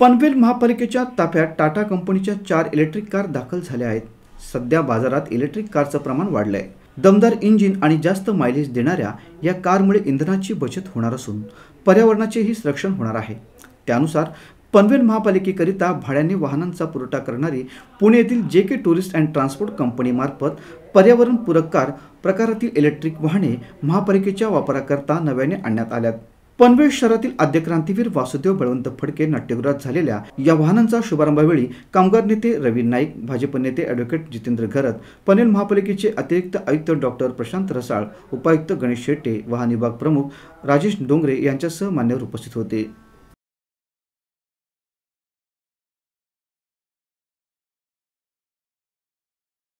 पनवेल महापालिकेच्या ताफ्यात टाटा कंपनीच्या चार इलेक्ट्रिक कार दाखल झाल्या आहेत सध्या बाजारात इलेक्ट्रिक कारचं प्रमाण वाढलंय दमदार इंजिन आणि जास्त मायलेज देणाऱ्या या कारमुळे इंधनाची बचत होणार असून पर्यावरणाचेही संरक्षण होणार आहे त्यानुसार पनवेल महापालिकेकरिता भाड्याने वाहनांचा पुरवठा करणारी पुणे येथील J K tourist and transport कंपनीमार्फत पर्यावरणपूरक कार प्रकारातील इलेक्ट्रिक वाहने महापालिकेच्या वापराकरता नव्याने आणण्यात आल्यात पनवेल शहरातील आद्यक्रांतीवीर वासुदेव बळवंत फडके नाट्यगृहात झालेल्या या वाहनांचा शुभारंभावेळी कामगार नेते रवी नाईक भाजप नेते अॅडव्होकेट जितेंद्र घरत पनवेल महापालिकेचे अतिरिक्त आयुक्त डॉक्टर प्रशांत रसाळ उपायुक्त गणेश शेट्टे वाहन विभाग प्रमुख राजेश डोंगरे यांच्यासह मान्यवर उपस्थित होते